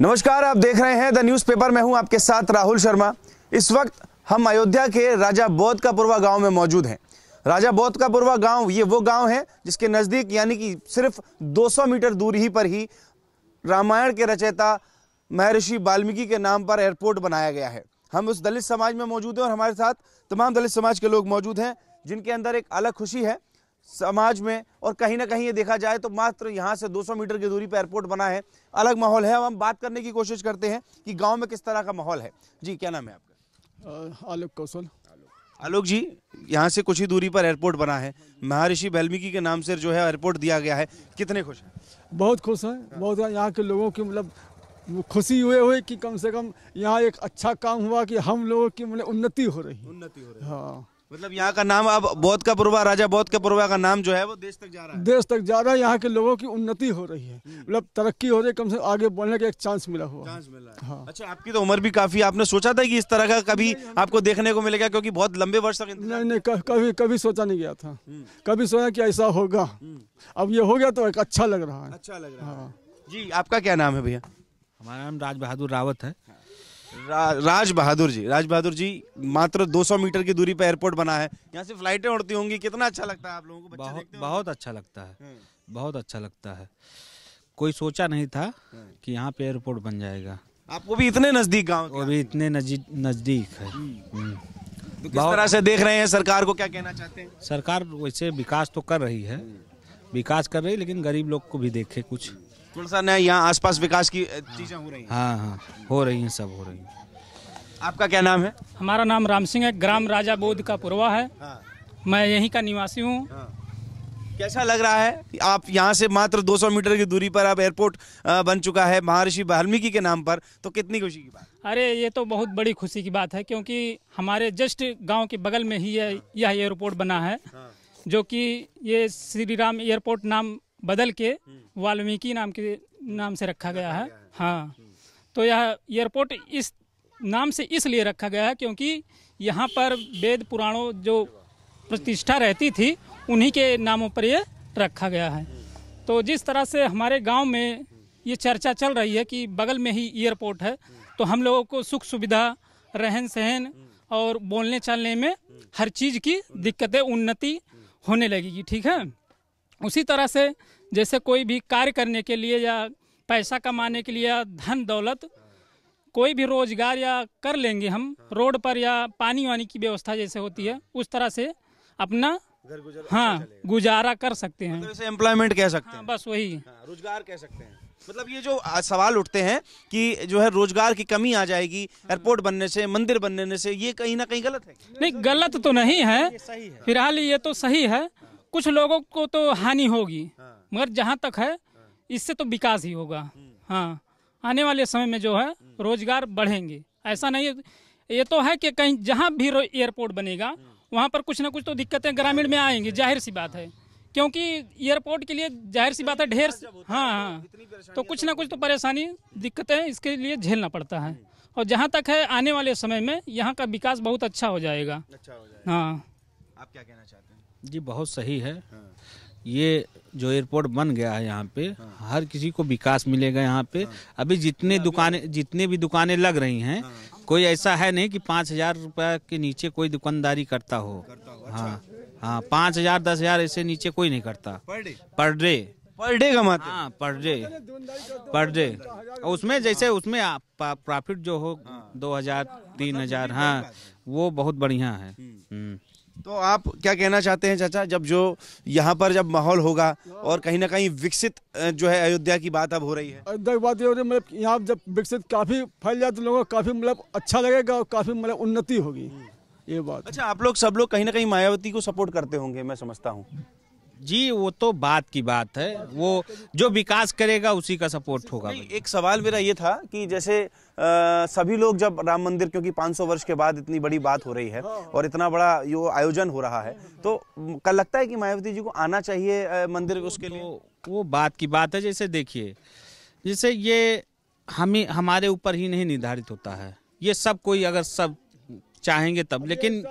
नमस्कार आप देख रहे हैं द न्यूज़पेपर में हूं आपके साथ राहुल शर्मा इस वक्त हम अयोध्या के राजा बौद्ध का पुरवा गांव में मौजूद हैं राजा बौद्ध का पुरवा गांव ये वो गांव है जिसके नज़दीक यानी कि सिर्फ 200 मीटर दूरी ही पर ही रामायण के रचयिता महर्षि वाल्मीकि के नाम पर एयरपोर्ट बनाया गया है हम उस दलित समाज में मौजूद हैं और हमारे साथ तमाम दलित समाज के लोग मौजूद हैं जिनके अंदर एक अलग खुशी है समाज में और कहीं ना कहीं ये देखा जाए तो मात्र यहाँ से 200 मीटर की दूरी पर एयरपोर्ट बना है अलग माहौल है अब हम बात करने की कोशिश करते हैं कि गांव में किस तरह का माहौल है जी क्या नाम है आपका आलोक कौशल आलोक जी यहाँ से कुछ ही दूरी पर एयरपोर्ट बना है महर्षि वाल्मीकि के नाम से जो है एयरपोर्ट दिया गया है कितने खुश हैं बहुत खुश हैं बहुत यहाँ के लोगों की मतलब खुशी हुए हुए कि कम से कम यहाँ एक अच्छा काम हुआ कि हम लोगों की मतलब उन्नति हो रही उन्नति हो रही हाँ मतलब यहाँ का नाम अब बौद्ध का पुरवा राजा बौद्ध का पुरवा का नाम जो है वो देश तक जा रहा है देश तक जा रहा है यहाँ के लोगों की उन्नति हो रही है हम्म। मतलब तरक्की हो रही है कम से आगे बढ़ने का एक चांस मिला हुआ चांस मिला है हाँ। अच्छा आपकी तो उम्र भी काफी आपने सोचा था कि इस तरह का कभी आपको देखने को मिलेगा क्योंकि बहुत लंबे वर्ष तक नहीं नहीं कभी कभी सोचा नहीं गया था हम्म। कभी सोचा की ऐसा होगा हम्म। अब ये हो गया तो अच्छा लग रहा है अच्छा लग रहा है हाँ। जी आपका क्या नाम है भैया हमारा नाम राज बहादुर रावत है हाँ। रा, राज बहादुर जी राज बहादुर जी मात्र 200 मीटर की दूरी पर एयरपोर्ट बना है यहाँ से फ्लाइटें उड़ती होंगी कितना अच्छा लगता है आप लोगों को बहुत, देखते बहुत अच्छा लगता है हम्म। बहुत अच्छा लगता है कोई सोचा नहीं था हम्म। कि यहाँ पे एयरपोर्ट बन जाएगा आपको भी इतने नज़दीक गाँव वो भी इतने नज़दीक है हम्म। तो किस तरह से देख रहे हैं सरकार को क्या कहना चाहते हैं सरकार वैसे विकास तो कर रही है विकास कर रही लेकिन गरीब लोग को भी देखे कुछ थोड़ा सा ना यहाँ आसपास विकास की चीज़ें हो रही हैं हाँ हाँ हो रही हैं सब हो रही हैं आपका क्या नाम है हमारा नाम राम सिंह है ग्राम राजा बोध का पुरवा है हाँ। मैं यहीं का निवासी हूँ हाँ। कैसा लग रहा है आप यहाँ से मात्र 200 मीटर की दूरी पर अब एयरपोर्ट बन चुका है महर्षि वाल्मीकि के नाम पर तो कितनी खुशी की बात अरे ये तो बहुत बड़ी खुशी की बात है क्योंकि हमारे जस्ट गांव के बगल में ही यह एयरपोर्ट बना है हाँ। जो कि ये श्री राम एयरपोर्ट नाम बदल के हम्म। वाल्मीकि नाम के नाम से रखा गया है हाँ हम्म। तो यह एयरपोर्ट इस नाम से इसलिए रखा गया है क्योंकि यहाँ पर वेद पुराणों जो प्रतिष्ठा रहती थी उन्हीं के नामों पर यह रखा गया है हम्म। तो जिस तरह से हमारे गांव में ये चर्चा चल रही है कि बगल में ही एयरपोर्ट है तो हम लोगों को सुख सुविधा रहन सहन और बोलने चालने में हर चीज़ की दिक्कतें उन्नति होने लगेगी ठीक है उसी तरह से जैसे कोई भी कार्य करने के लिए या पैसा कमाने के लिए धन दौलत कोई भी रोजगार या कर लेंगे हम रोड पर या पानी वानी की व्यवस्था जैसे होती है उस तरह से अपना हाँ अच्छा गुजारा कर सकते हैं तो मतलब एम्प्लॉयमेंट कह सकते हाँ, हैं हाँ, बस वही हाँ, रोजगार कह सकते हैं मतलब ये जो सवाल उठते हैं कि जो है रोजगार की कमी आ जाएगी एयरपोर्ट बनने से मंदिर बनने से ये कहीं ना कहीं गलत है नहीं गलत तो नहीं है फिलहाल ये तो सही है कुछ लोगों को तो हानि होगी हाँ। मगर जहाँ तक है इससे तो विकास ही होगा हाँ आने वाले समय में जो है रोजगार बढ़ेंगे ऐसा नहीं ये तो है कि कहीं जहाँ भी एयरपोर्ट बनेगा वहाँ पर कुछ ना कुछ तो दिक्कतें ग्रामीण में आएंगी जाहिर सी बात है क्योंकि एयरपोर्ट के लिए जाहिर सी बात है ढेर हाँ हाँ तो कुछ तो ना कुछ तो परेशानी दिक्कतें इसके लिए झेलना पड़ता है और जहाँ तक है आने वाले समय में यहाँ का विकास बहुत अच्छा हो जाएगा अच्छा हाँ आप क्या कहना चाहते हैं जी बहुत सही है हाँ। ये जो एयरपोर्ट बन गया है यहाँ पे हाँ। हर किसी को विकास मिलेगा यहाँ पे हाँ। अभी जितने दुकानें जितने भी दुकानें लग रही हैं हाँ। कोई ऐसा है नहीं कि पाँच हजार रुपये के नीचे कोई दुकानदारी करता हो करता हो, हाँ। अच्छा। हाँ हाँ पाँच हजार दस हजार ऐसे नीचे कोई नहीं करता पर डे पर डे कमाते हाँ पर डे पर डे उसमें जैसे उसमें प्रॉफिट जो हो हाँ। दो हजार मतलब तीन हजार हाँ वो बहुत बढ़िया है हम्म। हम्म। तो आप क्या कहना चाहते हैं चाचा जब जो यहाँ पर जब माहौल होगा और कहीं ना कहीं विकसित जो है अयोध्या की बात अब हो रही है अयोध्या की बात ये हो रही है मतलब यहाँ जब विकसित काफ़ी फैल जाए तो लोगों को काफ़ी मतलब अच्छा लगेगा और काफ़ी मतलब उन्नति होगी हम्म। ये बात अच्छा आप लोग सब लोग कहीं ना कहीं मायावती को सपोर्ट करते होंगे मैं समझता हूँ जी वो तो बात की बात है वो जो विकास करेगा उसी का सपोर्ट होगा एक सवाल मेरा ये था कि जैसे आ, सभी लोग जब राम मंदिर क्योंकि 500 वर्ष के बाद इतनी बड़ी बात हो रही है हाँ। और इतना बड़ा यो आयोजन हो रहा है तो कल लगता है कि मायावती जी को आना चाहिए आ, मंदिर उसके तो लिए तो वो बात की बात है जैसे देखिए जैसे ये हमें हमारे ऊपर ही नहीं निर्धारित होता है ये सब कोई अगर सब चाहेंगे तब लेकिन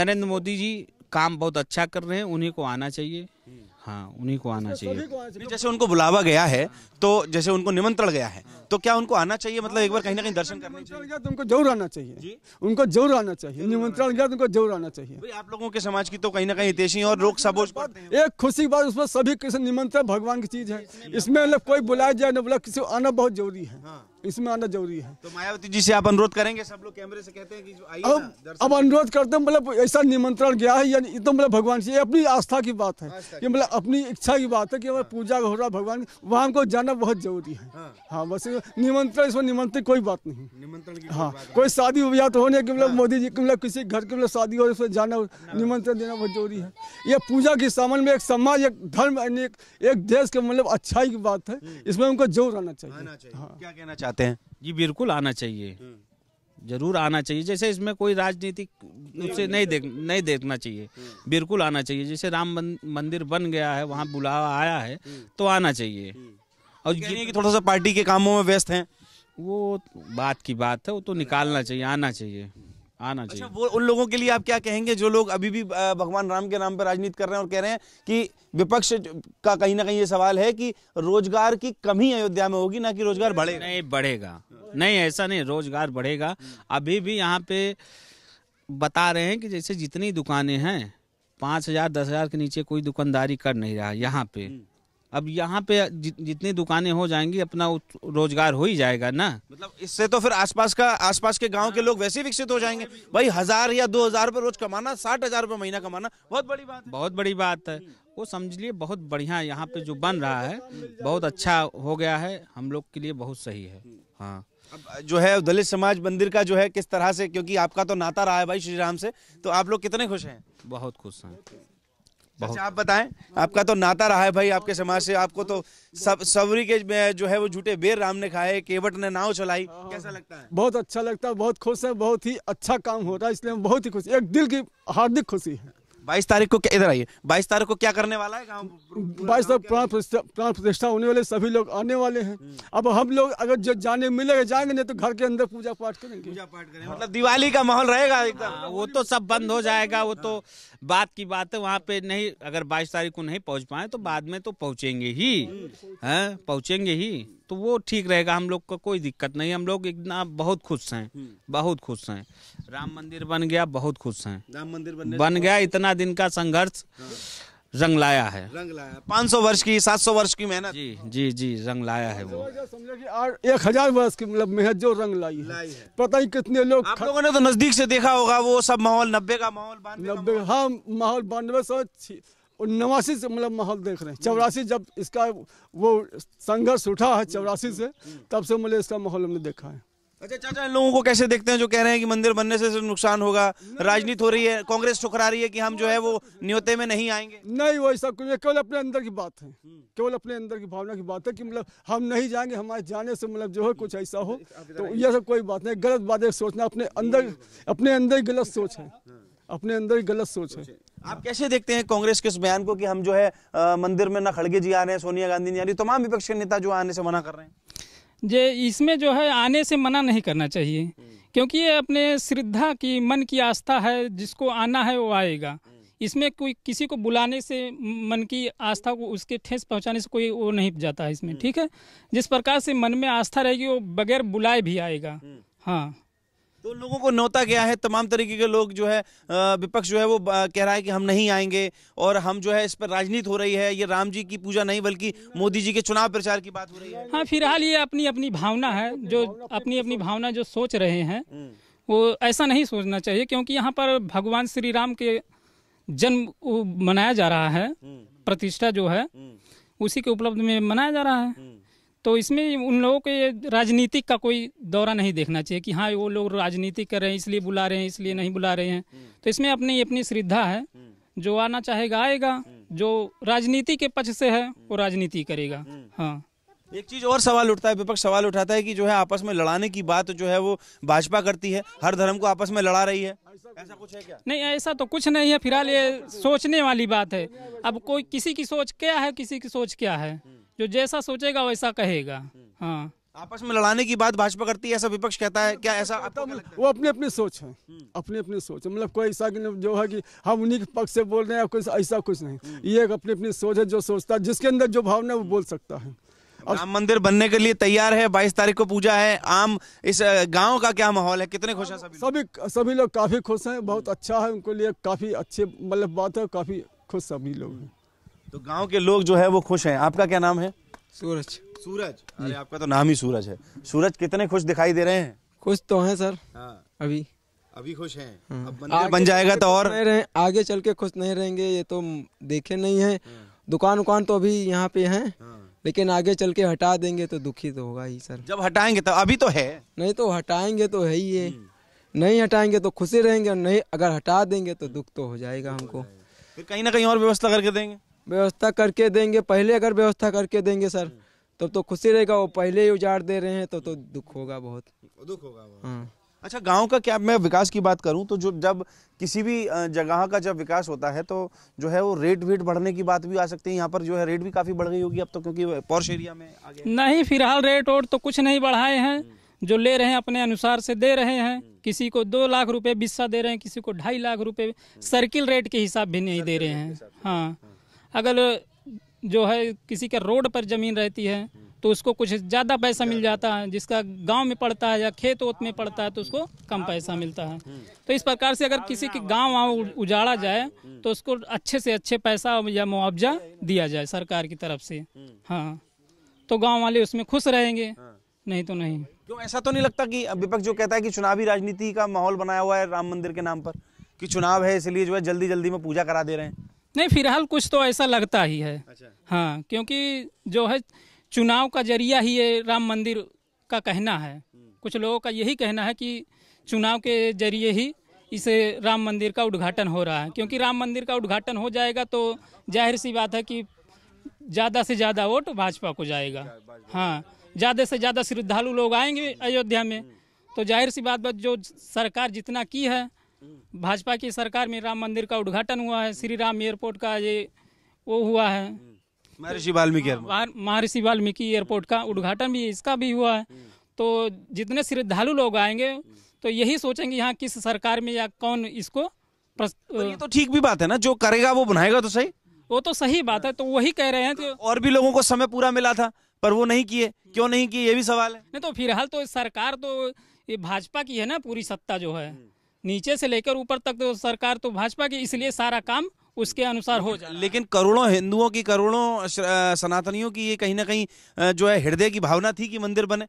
नरेंद्र मोदी जी काम बहुत अच्छा कर रहे हैं उन्हीं को आना चाहिए हम्म। हाँ उन्हीं अच्छा, को आना चाहिए जैसे उनको बुलावा गया है तो जैसे उनको निमंत्रण गया है तो क्या उनको आना चाहिए मतलब एक बार कहीं ना कहीं दर्शन करने चाहिए तो उनको जरूर आना चाहिए उनको जरूर आना चाहिए निमंत्रण गया तो उनको जरूर आना चाहिए आप लोगों के समाज की तो कहीं ना कहीं देशी और रोक सबोज एक खुशी की बात उसमें सभी किसी निमंत्रण भगवान की चीज है इसमें मतलब कोई बुलाया जाए ना बोला मतलब किसी आना बहुत जरूरी है हाँ। इसमें आना जरूरी है तो मायावती जी से आप अनुरोध करेंगे सब लोग कैमरे से कहते हैं कि आइए अब अब अनुरोध करते हैं मतलब ऐसा निमंत्रण गया है यानी तो मतलब भगवान से अपनी आस्था की बात है ये मतलब अपनी इच्छा की बात है कि हमारे हाँ। पूजा हो रहा भगवान वहाँ हमको जाना बहुत जरूरी है हाँ, हाँ बस निमंत्रण इसमें निमंत्रण कोई बात नहीं निमंत्रण हाँ कोई शादी विवाह तो होने की मतलब हाँ। मोदी जी की मतलब किसी घर की मतलब शादी हो उसमें जाना निमंत्रण देना बहुत जरूरी है यह पूजा के सामान में एक समाज एक धर्म एक देश के मतलब अच्छाई की बात है हम्म। इसमें उनको जोर आना चाहिए हाँ क्या कहना चाहते चाहते हैं जी बिल्कुल आना चाहिए जरूर आना चाहिए जैसे इसमें कोई राजनीतिक उससे नहीं देख नहीं देखना चाहिए बिल्कुल आना चाहिए जैसे राम मंदिर बन गया है वहाँ बुलावा आया है तो आना चाहिए और ये कि थोड़ा सा पार्टी के कामों में व्यस्त हैं वो बात की बात है वो तो निकालना चाहिए आना चाहिए आना अच्छा, चाहिए अच्छा, वो उन लोगों के लिए आप क्या कहेंगे जो लोग अभी भी भगवान राम के नाम पर राजनीति कर रहे हैं और कह रहे हैं कि विपक्ष का कहीं ना कहीं ये सवाल है कि रोजगार की कमी अयोध्या में होगी ना कि रोजगार बढ़े नहीं बढ़ेगा नहीं ऐसा नहीं रोजगार बढ़ेगा अभी भी यहाँ पे बता रहे हैं कि जैसे जितनी दुकानें हैं पाँच हजार दस हजार के नीचे कोई दुकानदारी कर नहीं रहा यहाँ पे हम्म। अब यहाँ पे जितनी दुकानें हो जाएंगी अपना रोजगार हो ही जाएगा ना मतलब इससे तो फिर आसपास का आसपास के गांव के लोग वैसे ही विकसित हो जाएंगे भाई हजार या दो हजार रुपये रोज कमाना साठ हजार रुपये महीना कमाना बहुत बड़ी बात बहुत बड़ी बात है वो समझ लिए बहुत बढ़िया यहाँ पे जो बन रहा है बहुत अच्छा हो गया है हम लोग के लिए बहुत सही है हाँ अब जो है दलित समाज मंदिर का जो है किस तरह से क्योंकि आपका तो नाता रहा है भाई श्री राम से तो आप लोग कितने खुश हैं बहुत खुश हैं अच्छा आप बताएं आपका तो नाता रहा है भाई आपके समाज से आपको तो सब सबरी के जो है वो झूठे बेर राम ने खाए केवट ने नाव चलाई कैसा लगता है बहुत अच्छा लगता है बहुत खुश है बहुत ही अच्छा काम हो रहा है इसलिए हम बहुत ही खुश एक दिल की हार्दिक खुशी है बाईस तारीख को क्या इधर आइए बाईस तारीख को क्या करने वाला है बाईस तारीख प्राण प्रतिष्ठा होने वाले सभी लोग आने वाले हैं हम्म। अब हम लोग अगर जो जाने मिलेगा जाएंगे नहीं तो घर के अंदर पूजा पाठ करेंगे पूजा पाठ करेंगे मतलब दिवाली का माहौल रहेगा एकदम हाँ, वो तो सब बंद हो जाएगा वो तो हाँ। बात की बात है वहाँ पे नहीं अगर बाईस तारीख को नहीं पहुँच पाए तो बाद में तो पहुँचेंगे ही हम्म। है पहुँचेंगे ही तो वो ठीक रहेगा हम लोग का कोई दिक्कत नहीं हम लोग इतना बहुत खुश हैं हम्म। बहुत खुश हैं राम मंदिर बन गया बहुत खुश हैं राम मंदिर बन, बन गया इतना दिन का संघर्ष हाँ। रंग लाया है रंग लाया पाँच सौ वर्ष की सात सौ वर्ष की मेहनत जी जी जी रंग लाया है वो समझो एक हजार वर्ष की मतलब मेहनत जो रंग लाई है, लाई है। पता ही कितने लोग आप लोगों ने तो नजदीक से देखा होगा वो सब माहौल नब्बे का माहौल नब्बे हाँ माहौल बानवे सौ और नवासी से मतलब माहौल देख रहे हैं चौरासी जब इसका वो संघर्ष उठा है चौरासी से तब से मतलब इसका माहौल हमने देखा है अच्छा चाचा इन लोगों को कैसे देखते हैं जो कह रहे हैं कि मंदिर बनने से नुकसान होगा राजनीति हो रही है कांग्रेस ठुकरा रही है कि हम जो है वो न्योते में नहीं आएंगे नहीं वो ऐसा कुछ केवल अपने अंदर की बात है केवल अपने अंदर की भावना की बात है कि मतलब हम नहीं जाएंगे हमारे जाने से मतलब जो है कुछ ऐसा हो तो यह सब कोई बात नहीं गलत बात सोचना अपने अंदर अपने अंदर गलत सोच है अपने अंदर ही गलत सोच है आप कैसे देखते हैं कांग्रेस के इस बयान को कि हम जो है आ, मंदिर में ना खड़गे जी आ रहे हैं सोनिया गांधी जी आ रही तमाम विपक्ष के नेता जो आने से मना कर रहे हैं जे इसमें जो है आने से मना नहीं करना चाहिए क्योंकि ये अपने श्रद्धा की मन की आस्था है जिसको आना है वो आएगा इसमें कोई किसी को बुलाने से मन की आस्था को उसके ठेस पहुंचाने से कोई वो नहीं जाता है इसमें हम्म। ठीक है जिस प्रकार से मन में आस्था रहेगी वो बगैर बुलाए भी आएगा हम्म। हाँ तो लोगों को नौता गया है तमाम तरीके के लोग जो है विपक्ष जो है वो कह रहा है कि हम नहीं आएंगे और हम जो है इस पर राजनीति हो रही है ये राम जी की पूजा नहीं बल्कि मोदी जी के चुनाव प्रचार की बात हो रही है हाँ फिलहाल ये अपनी अपनी भावना है जो अपनी अपनी भावना जो सोच रहे हैं हम्म। वो ऐसा नहीं सोचना चाहिए क्योंकि यहाँ पर भगवान श्री राम के जन्म मनाया जा रहा है हम्म। प्रतिष्ठा जो है हम्म। उसी के उपलब्ध में मनाया जा रहा है तो इसमें उन लोगों के राजनीतिक का कोई दौरा नहीं देखना चाहिए कि हाँ वो लोग राजनीति कर रहे हैं इसलिए बुला रहे हैं इसलिए नहीं बुला रहे हैं हम्म। तो इसमें अपनी अपनी श्रद्धा है हम्म। जो आना चाहेगा आएगा हम्म। जो राजनीति के पक्ष से है वो राजनीति करेगा हाँ एक चीज और सवाल उठता है विपक्ष सवाल उठाता है कि जो है आपस में लड़ाने की बात जो है वो भाजपा करती है हर धर्म को आपस में लड़ा रही है ऐसा कुछ है क्या नहीं ऐसा तो कुछ नहीं है फिलहाल ये सोचने वाली बात है अब कोई किसी की सोच क्या है किसी की सोच क्या है जो जैसा सोचेगा वैसा कहेगा हाँ आपस में लड़ाने की बात भाजपा करती है ऐसा विपक्ष कहता है क्या ऐसा आपको क्या वो अपनी अपनी सोच है हम्म। अपनी अपनी सोच मतलब कोई ऐसा जो है कि हम उन्हीं के पक्ष से बोल रहे हैं कुछ ऐसा कुछ नहीं हम्म। ये एक अपनी अपनी सोच है जो सोचता है जिसके अंदर जो भावना वो बोल सकता है राम मंदिर बनने के लिए तैयार है बाईस तारीख को पूजा है आम इस गांव का क्या माहौल है कितने खुश हैं सभी सभी सभी लोग काफी खुश हैं बहुत अच्छा है उनके लिए काफी अच्छे मतलब बात है काफी खुश सभी लोग हैं तो गांव के लोग जो है वो खुश हैं आपका क्या नाम है सूरज सूरज अरे आपका तो नाम ही सूरज है सूरज कितने खुश दिखाई दे रहे हैं खुश तो हैं सर हाँ अभी अभी खुश हैं हाँ। अब मंदिर बन जाएगा तो और आगे चल के खुश नहीं रहेंगे ये तो देखे नहीं है हाँ। दुकान उकान तो अभी यहाँ पे है हाँ। लेकिन आगे चल के हटा देंगे तो दुखी तो होगा ही सर जब हटाएंगे तो अभी तो है नहीं तो हटाएंगे तो है ही है हम्म। नहीं हटाएंगे तो खुशी रहेंगे और नहीं अगर हटा देंगे तो दुख तो हो जाएगा तो हमको फिर कहीं ना कहीं और व्यवस्था करके देंगे व्यवस्था करके देंगे पहले अगर व्यवस्था करके देंगे सर हम्म। तब तो खुशी रहेगा वो पहले ही उजाड़ दे रहे हैं तो तो दुख होगा बहुत दुख होगा हाँ अच्छा गांव का क्या मैं विकास की बात करूं तो जो जब किसी भी जगह का जब विकास होता है तो जो है वो रेट वेट बढ़ने की बात भी आ सकती है यहाँ पर जो है रेट भी काफ़ी बढ़ गई होगी अब तो क्योंकि पॉर्श एरिया में आगे नहीं फिलहाल रेट वोट तो कुछ नहीं बढ़ाए हैं हम्म। जो ले रहे हैं अपने अनुसार से दे रहे हैं हम्म। किसी को दो लाख रुपए बिस्सा दे रहे हैं किसी को ढाई लाख रुपए सर्किल रेट के हिसाब भी नहीं दे रहे हैं हाँ, हाँ। अगर जो है किसी के रोड पर ज़मीन रहती है तो उसको कुछ ज़्यादा पैसा मिल जाता है जिसका गांव में पड़ता है या खेत वोत में पड़ता है तो उसको कम पैसा मिलता है तो इस प्रकार से अगर किसी के गांव वहाँ उजाड़ा जाए तो उसको अच्छे से अच्छे पैसा या मुआवजा दिया जाए सरकार की तरफ से हाँ तो गाँव वाले उसमें खुश रहेंगे नहीं तो नहीं क्यों ऐसा तो नहीं लगता कि विपक्ष जो कहता है कि चुनावी राजनीति का माहौल बनाया हुआ है राम मंदिर के नाम पर कि चुनाव है इसलिए जो है जल्दी जल्दी में पूजा करा दे रहे हैं नहीं फिलहाल कुछ तो ऐसा लगता ही है अच्छा। हाँ क्योंकि जो है चुनाव का जरिया ही ये राम मंदिर का कहना है हम्म। कुछ लोगों का यही कहना है कि चुनाव के जरिए ही इसे राम मंदिर का उद्घाटन हो रहा है क्योंकि राम मंदिर का उद्घाटन हो जाएगा तो जाहिर सी बात है कि ज़्यादा से ज़्यादा वोट भाजपा को जाएगा हाँ ज़्यादा से ज़्यादा श्रद्धालु लोग आएंगे अयोध्या में हम्म। तो जाहिर सी बात जो सरकार जितना की है भाजपा की सरकार में राम मंदिर का उद्घाटन हुआ है श्री राम एयरपोर्ट का ये वो हुआ है महर्षि वाल्मीकि महर्षि वाल्मीकि एयरपोर्ट का उद्घाटन भी इसका भी हुआ है तो जितने श्रद्धालु लोग आएंगे तो यही सोचेंगे यहाँ किस सरकार में या कौन इसको तो ये तो ठीक भी बात है ना जो करेगा वो बनाएगा तो सही वो तो सही बात है तो वही कह रहे हैं कि तो और भी लोगों को समय पूरा मिला था पर वो नहीं किए क्यों नहीं किए ये भी सवाल है नहीं तो फिलहाल तो सरकार तो ये भाजपा की है ना पूरी सत्ता जो है नीचे से लेकर ऊपर तक तो सरकार तो भाजपा की इसलिए सारा काम उसके अनुसार हो जाए लेकिन करोड़ों हिंदुओं की करोड़ों सनातनियों की ये कहीं ना कहीं जो है हृदय की भावना थी कि मंदिर बने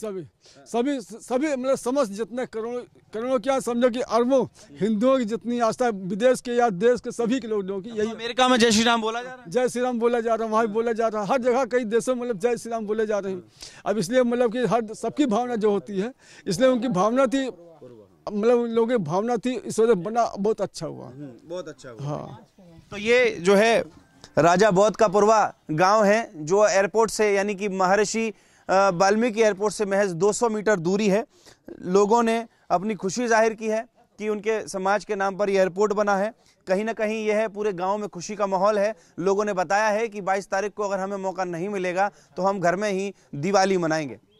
सभी सभी सभी मतलब समझ जितने करोड़ों करोड़ों क्या समझो कि अरबों हिंदुओं की जितनी आस्था विदेश के या देश के सभी के लोगों की यही अमेरिका में जय श्री राम बोला जा रहा है जय श्री राम बोला जा रहा है वहाँ भी बोला जा रहा है हर जगह कई देशों में मतलब जय श्री राम बोले जा रहे हैं अब इसलिए मतलब कि हर सबकी भावना जो होती है इसलिए उनकी भावना थी मतलब उन लोगों की भावना थी इस वजह बना बहुत अच्छा हुआ हम्म, बहुत अच्छा हुआ हाँ तो ये जो है राजा बौद्ध का पुरवा गांव है जो एयरपोर्ट से यानी कि महर्षि वाल्मीकि एयरपोर्ट से महज 200 मीटर दूरी है लोगों ने अपनी खुशी जाहिर की है कि उनके समाज के नाम पर ये एयरपोर्ट बना है कहीं ना कहीं यह है पूरे गांव में खुशी का माहौल है लोगों ने बताया है कि 22 तारीख को अगर हमें मौका नहीं मिलेगा तो हम घर में ही दिवाली मनाएंगे